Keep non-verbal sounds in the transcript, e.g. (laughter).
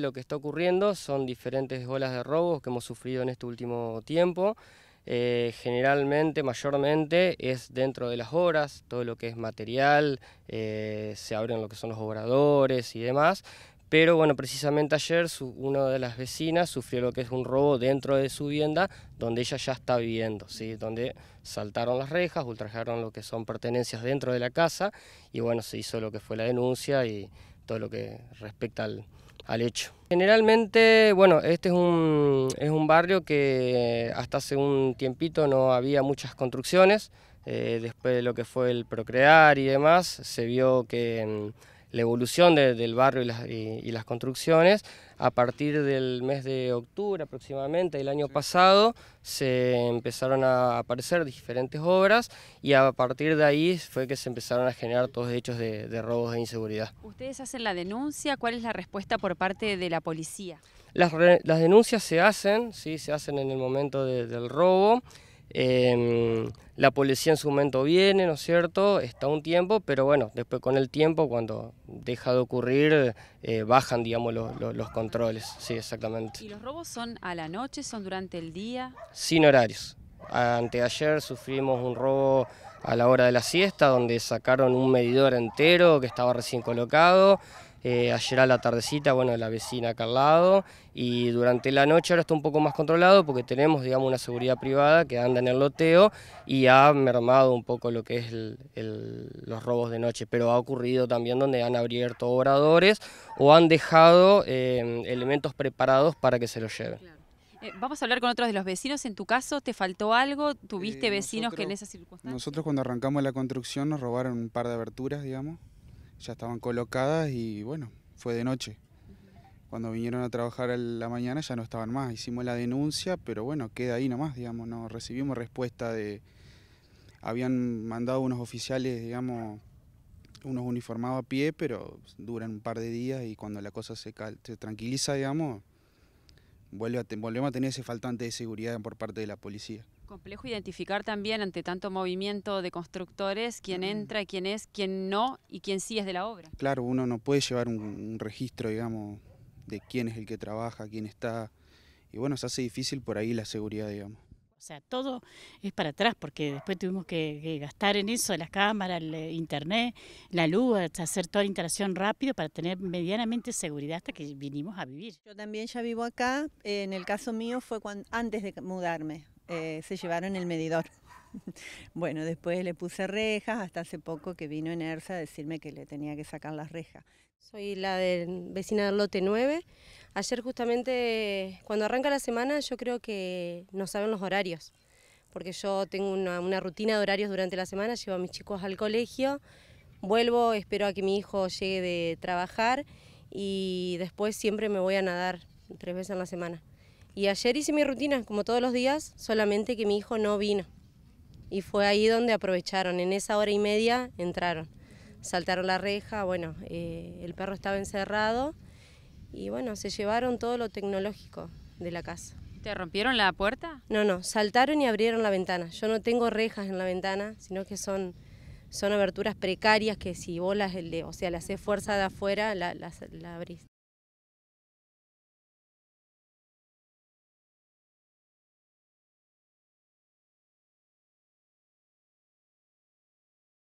Lo que está ocurriendo son diferentes olas de robos que hemos sufrido en este último tiempo. Eh, generalmente, mayormente, es dentro de las horas. todo lo que es material, eh, se abren lo que son los obradores y demás. Pero bueno, precisamente ayer una de las vecinas sufrió lo que es un robo dentro de su vivienda, donde ella ya está viviendo, ¿sí? donde saltaron las rejas, ultrajaron lo que son pertenencias dentro de la casa y bueno, se hizo lo que fue la denuncia y, todo lo que respecta al, hecho. Generalmente, bueno, este es un, es un barrio que hasta hace un tiempito no había muchas construcciones. Eh, después de lo que fue el procrear y demás, se vio que la evolución del barrio y las, construcciones. A partir del mes de octubre aproximadamente el año pasado se empezaron a aparecer diferentes obras y a partir de ahí fue que se empezaron a generar todos hechos de, robos e inseguridad. ¿Ustedes hacen la denuncia? ¿Cuál es la respuesta por parte de la policía? Las, denuncias se hacen, sí, se hacen en el momento del robo. Em, la policía en su momento viene, ¿no es cierto? Está un tiempo, pero bueno, después con el tiempo, cuando deja de ocurrir, eh, bajan, digamos, los, los controles. Sí, exactamente. ¿Y los robos son a la noche, son durante el día? Sin horarios. Anteayer sufrimos un robo a la hora de la siesta donde sacaron un medidor entero que estaba recién colocado. Eh, ayer a la tardecita, bueno, la vecina acá al lado, y durante la noche ahora está un poco más controlado porque tenemos, digamos, una seguridad privada que anda en el loteo y ha mermado un poco lo que es los robos de noche, pero ha ocurrido también donde han abierto oradores o han dejado eh, elementos preparados para que se los lleven. Eh, vamos a hablar con otros de los vecinos. En tu caso, ¿te faltó algo? ¿Tuviste eh, vecinos que en esas circunstancias? Nosotros cuando arrancamos la construcción nos robaron un par de aberturas, digamos. Ya estaban colocadas y bueno, fue de noche. Cuando vinieron a trabajar en la mañana ya no estaban más. Hicimos la denuncia, pero bueno, queda ahí nomás, digamos. No recibimos respuesta de... Habían mandado unos oficiales, digamos, unos uniformados a pie, pero duran un par de días y cuando la cosa se, se tranquiliza, digamos, Vuelve a volvemos a tener ese faltante de seguridad por parte de la policía. Complejo identificar también ante tanto movimiento de constructores quién mm. entra, quién es, quién no y quién sí es de la obra. Claro, uno no puede llevar un, un registro, digamos, de quién es el que trabaja, quién está. Y bueno, se hace difícil por ahí la seguridad, digamos. O sea, todo es para atrás porque después tuvimos que, gastar en eso, las cámaras, el eh, internet, la luz, hacer toda la interacción rápido para tener medianamente seguridad hasta que vinimos a vivir. Yo también ya vivo acá, eh, en el caso mío fue cuando, antes de mudarme, eh, se llevaron el medidor. (laughs) Bueno, después le puse rejas, hasta hace poco que vino en ERSA a decirme que le tenía que sacar las rejas. Soy la del vecina del lote 9. Ayer justamente, cuando arranca la semana, yo creo que no saben los horarios, porque yo tengo una, una rutina de horarios durante la semana, llevo a mis chicos al colegio, vuelvo, espero a que mi hijo llegue de trabajar y después siempre me voy a nadar tres veces en la semana. Y ayer hice mi rutina, como todos los días, solamente que mi hijo no vino y fue ahí donde aprovecharon, en esa hora y media entraron, saltaron la reja, bueno, eh, el perro estaba encerrado y bueno, se llevaron todo lo tecnológico de la casa. ¿Te rompieron la puerta? No, no, saltaron y abrieron la ventana. Yo no tengo rejas en la ventana, sino que son, son aberturas precarias que si vos las, o sea, le haces fuerza de afuera, la, la abrís.